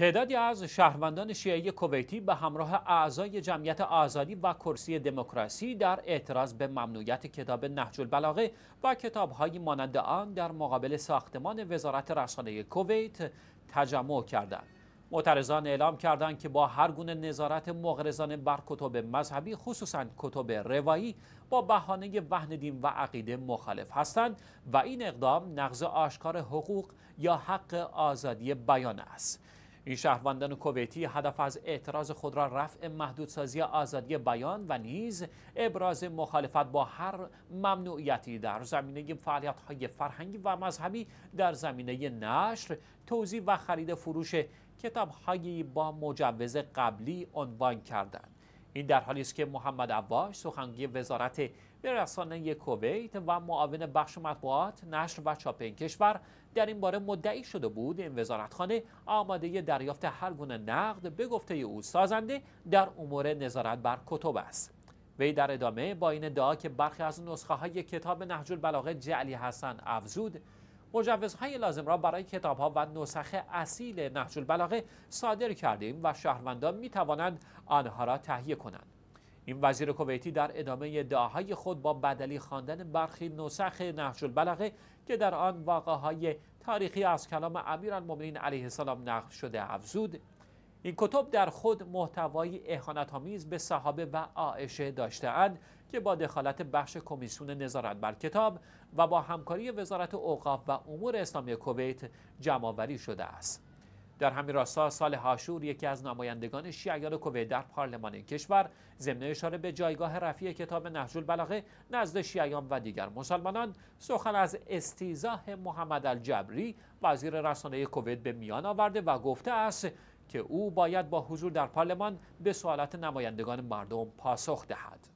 تعدادی از شهروندان شیعه کویتی به همراه اعضای جمعیت آزادی و کرسی دموکراسی در اعتراض به ممنوعیت کتاب نهج البلاغه و کتابهایی مانند آن در مقابل ساختمان وزارت رسانه کویت تجمع کردند معترضان اعلام کردند که با هر گونه نظارت مغرضانه بر کتب مذهبی خصوصا کتب روایی با بهانه وهن دین و عقیده مخالف هستند و این اقدام نقض آشکار حقوق یا حق آزادی بیان است این شهروندان کویتی هدف از اعتراض خود را رفع محدودسازی آزادی بیان و نیز ابراز مخالفت با هر ممنوعیتی در زمینه فعالیت های فرهنگی و مذهبی در زمینه نشر، توضیح و خرید فروش کتاب با مجوز قبلی عنوان کردند. این در حالی است که محمد عباش سخنگوی وزارت رسانه کویت و معاون بخش مطبوعات نشر و چاپ این کشور در این باره مدعی شده بود این وزارتخانه آماده دریافت هر گونه نقد به گفته او سازنده در امور نظارت بر کتب است وی در ادامه با این ادعا که برخی از نسخه های کتاب نهج البلاغه جعلی حسن افزود مجوزهای لازم را برای کتاب ها و نسخه اصیل نهج البلاغه صادر کردیم و شهروندان می توانند آنها را تهیه کنند این وزیر کویتی در ادامه ادعاهای خود با بدلی خواندن برخی نسخ نهج البلاغه که در آن واقعهای تاریخی از کلام امیرالمؤمنین علیه السلام نقل شده افزود این کتب در خود محتوایی اهانت‌آمیز به صحابه و عایشه داشتهاند که با دخالت بخش کمیسیون نظارت بر کتاب و با همکاری وزارت اوقاف و امور اسلامی کویت جمعآوری شده است در همین راستا سال هاشور یکی از نمایندگان شیعیان کویت در پارلمان این کشور ضمن اشاره به جایگاه رفیع کتاب نهج البلاغه نزد شیعیان و دیگر مسلمانان سخن از استیزاه محمد الجبری وزیر رسانه کویت به میان آورده و گفته است که او باید با حضور در پارلمان به سوالات نمایندگان مردم پاسخ دهد